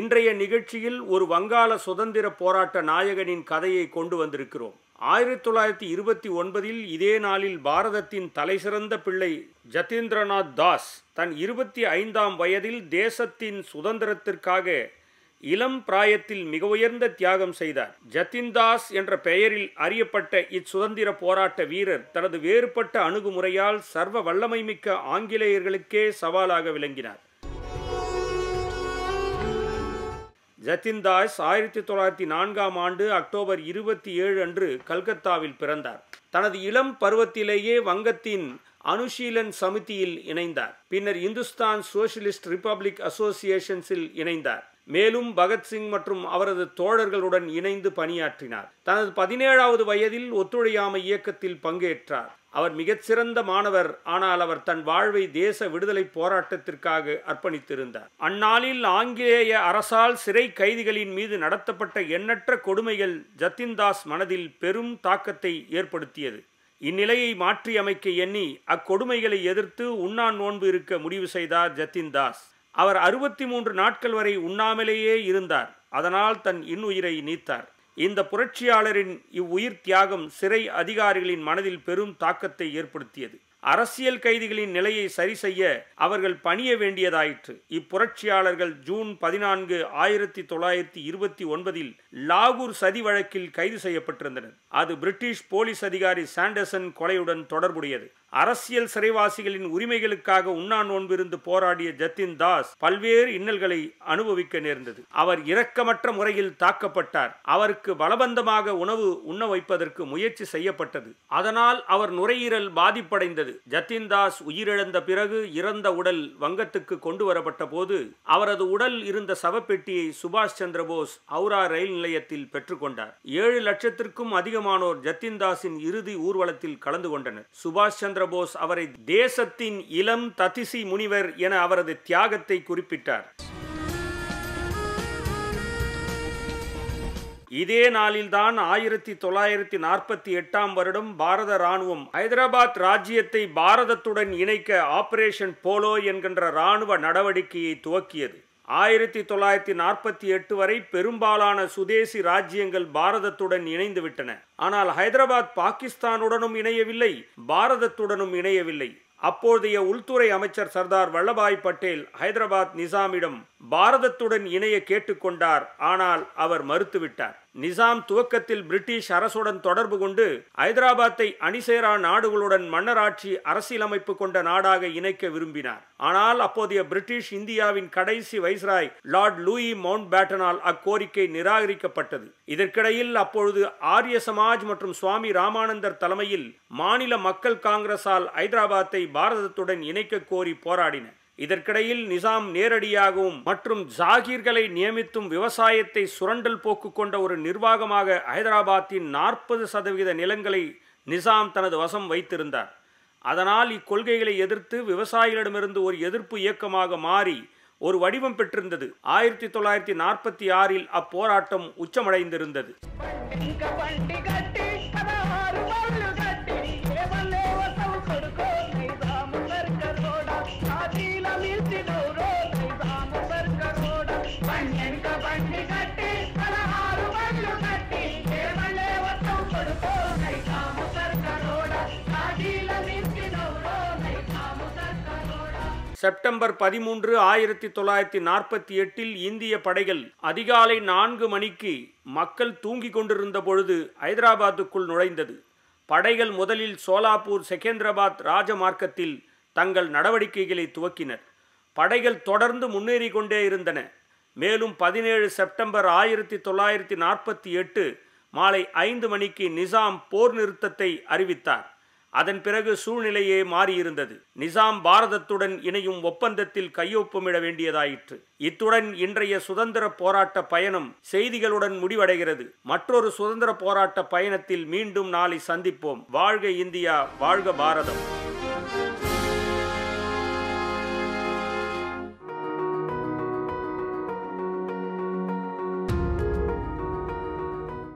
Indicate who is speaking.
Speaker 1: இன்றைய நிகழ்ச்சியில் ஒரு வங்காள சுதந்திர போராட்ட நாயகனின் கதையை கொண்டு வந்திருக்கிறோம் ஆயிரத்தி தொள்ளாயிரத்தி இருபத்தி ஒன்பதில் இதே நாளில் பாரதத்தின் தலைசிறந்த பிள்ளை ஜதீந்திரநாத் தாஸ் தன் இருபத்தி ஐந்தாம் வயதில் தேசத்தின் சுதந்திரத்திற்காக இளம் பிராயத்தில் மிக உயர்ந்த தியாகம் செய்தார் ஜதீந்தாஸ் என்ற பெயரில் அறியப்பட்ட இச்சுதந்திர போராட்ட வீரர் தனது வேறுபட்ட அணுகுமுறையால் சர்வ வல்லமை மிக்க ஆங்கிலேயர்களுக்கே சவாலாக விளங்கினார் ஜத்தின் தாஸ் ஆயிரத்தி தொள்ளாயிரத்தி நான்காம் ஆண்டு அக்டோபர் இருபத்தி ஏழு அன்று கல்கத்தாவில் பிறந்தார் தனது இளம் பருவத்திலேயே வங்கத்தின் அனுஷீலன் சமிதியில் இணைந்தார் பின்னர் இந்துஸ்தான் சோசியலிஸ்ட் ரிப்பப்ளிக் அசோசியேஷன்ஸில் இணைந்தார் மேலும் பகத்சிங் மற்றும் அவரது தோழர்களுடன் இணைந்து பணியாற்றினார் தனது பதினேழாவது வயதில் ஒத்துழையாமை இயக்கத்தில் பங்கேற்றார் அவர் மிகச்சிறந்த மாணவர் ஆனால் அவர் தன் வாழ்வை தேச விடுதலை போராட்டத்திற்காக அர்ப்பணித்திருந்தார் அந்நாளில் ஆங்கிலேய அரசால் சிறை கைதிகளின் மீது நடத்தப்பட்ட எண்ணற்ற கொடுமைகள் ஜத்தின்தாஸ் மனதில் பெரும் தாக்கத்தை ஏற்படுத்தியது இந்நிலையை மாற்றியமைக்க எண்ணி அக்கொடுமைகளை எதிர்த்து உண்ணா நோன்பு இருக்க முடிவு செய்தார் ஜத்தின்தாஸ் அவர் அறுபத்தி மூன்று நாட்கள் வரை உண்ணாமலேயே இருந்தார் அதனால் தன் இன்னுயிரை நீத்தார் இந்த புரட்சியாளரின் இவ்வுயிர் தியாகம் சிறை அதிகாரிகளின் மனதில் பெரும் தாக்கத்தை ஏற்படுத்தியது அரசியல் கைதிகளின் நிலையை சரி செய்ய அவர்கள் பணிய வேண்டியதாயிற்று இப்புரட்சியாளர்கள் ஜூன் பதினான்கு ஆயிரத்தி தொள்ளாயிரத்தி இருபத்தி ஒன்பதில் லாகூர் சதி வழக்கில் கைது செய்யப்பட்டிருந்தனர் அது பிரிட்டிஷ் போலீஸ் அதிகாரி சாண்டர்சன் கொலையுடன் தொடர்புடையது அரசியல் சிறைவாசிகளின் உரிமைகளுக்காக உண்ணா நோன்பிருந்து போராடிய ஜத்தின் தாஸ் பல்வேறு இன்னல்களை அனுபவிக்க நேர்ந்தது அவர் இரக்கமற்ற முறையில் தாக்கப்பட்டார் அவருக்கு பலபந்தமாக உணவு உண்ண வைப்பதற்கு முயற்சி செய்யப்பட்டது அதனால் அவர் நுரையீரல் பாதிப்படைந்தது ஜத்தின் தாஸ் உயிரிழந்த பிறகு இறந்த உடல் வங்கத்துக்கு கொண்டு வரப்பட்ட போது அவரது உடல் இருந்த சவப்பெட்டியை சுபாஷ் சந்திரபோஸ் ஹவுரா ரயில் நிலையத்தில் பெற்றுக்கொண்டார் ஏழு லட்சத்திற்கும் அதிகமானோர் ஜத்தின் தாஸின் இறுதி ஊர்வலத்தில் கலந்து கொண்டனர் சுபாஷ் சந்திர சந்திரபோஸ் அவரை தேசத்தின் இளம் ததிசி முனிவர் என அவரது தியாகத்தை குறிப்பிட்டார் இதே நாளில்தான் ஆயிரத்தி தொள்ளாயிரத்தி நாற்பத்தி எட்டாம் வருடம் பாரத ராணுவம் ஹைதராபாத் ராஜ்யத்தை பாரதத்துடன் இணைக்க ஆபரேஷன் போலோ என்கின்ற ராணுவ நடவடிக்கையை துவக்கியது ஆயிரத்தி தொள்ளாயிரத்தி நாற்பத்தி எட்டு வரை பெரும்பாலான சுதேசி ராஜ்யங்கள் பாரதத்துடன் இணைந்து விட்டன ஆனால் ஹைதராபாத் பாகிஸ்தானுடனும் இணையவில்லை பாரதத்துடனும் இணையவில்லை அப்போதைய உள்துறை அமைச்சர் சர்தார் வல்லபாய் பட்டேல் ஹைதராபாத் நிசாமிடம் பாரதத்துடன் இணைய கேட்டுக்கொண்டார் ஆனால் அவர் மறுத்துவிட்டார் நிசாம் துவக்கத்தில் பிரிட்டிஷ் அரசுடன் தொடர்பு கொண்டு ஐதராபாத்தை அணிசேரா நாடுகளுடன் மன்னராட்சி அரசியலமைப்பு கொண்ட நாடாக இணைக்க விரும்பினார் ஆனால் அப்போதைய பிரிட்டிஷ் இந்தியாவின் கடைசி வைஸ்ராய் லார்ட் லூயி மவுண்ட் பேட்டனால் அக்கோரிக்கை நிராகரிக்கப்பட்டது இதற்கிடையில் அப்பொழுது ஆரிய சமாஜ் மற்றும் சுவாமி ராமானந்தர் தலைமையில் மாநில மக்கள் காங்கிரசால் ஐதராபாத்தை பாரதத்துடன் இணைக்க கோரி போராடின இதற்கிடையில் நிசாம் நேரடியாகவும் மற்றும் ஜாகிர்களை நியமித்தும் விவசாயத்தை சுரண்டல் போக்கு கொண்ட ஒரு நிர்வாகமாக ஹைதராபாத்தின் நாற்பது சதவீத நிலங்களை நிசாம் தனது வசம் வைத்திருந்தார் அதனால் இக்கொள்கைகளை எதிர்த்து விவசாயிகளிடமிருந்து ஒரு எதிர்ப்பு இயக்கமாக மாறி ஒரு வடிவம் பெற்றிருந்தது ஆயிரத்தி தொள்ளாயிரத்தி நாற்பத்தி ஆறில் அப்போராட்டம் உச்சமடைந்திருந்தது செப்டம்பர் பதிமூன்று ஆயிரத்தி தொள்ளாயிரத்தி நாற்பத்தி எட்டில் இந்திய படைகள் அதிகாலை நான்கு மணிக்கு மக்கள் தூங்கிக் கொண்டிருந்த பொழுது ஐதராபாத்துக்குள் நுழைந்தது படைகள் முதலில் சோலாப்பூர் செகந்திராபாத் ராஜமார்க்கத்தில் தங்கள் நடவடிக்கைகளை துவக்கினர் படைகள் தொடர்ந்து முன்னேறி கொண்டே இருந்தன மேலும் பதினேழு செப்டம்பர் ஆயிரத்தி தொள்ளாயிரத்தி நாற்பத்தி எட்டு மாலை ஐந்து மணிக்கு நிசாம் போர் நிறுத்தத்தை அறிவித்தார் அதன் பிறகு சூழ்நிலையே மாறியிருந்தது நிசாம் பாரதத்துடன் இணையும் ஒப்பந்தத்தில் கையொப்பமிட வேண்டியதாயிற்று இத்துடன் இன்றைய சுதந்திர போராட்ட பயணம் செய்திகளுடன் முடிவடைகிறது மற்றொரு சுதந்திர போராட்ட பயணத்தில் மீண்டும் நாளை சந்திப்போம் வாழ்க இந்தியா வாழ்க பாரதம்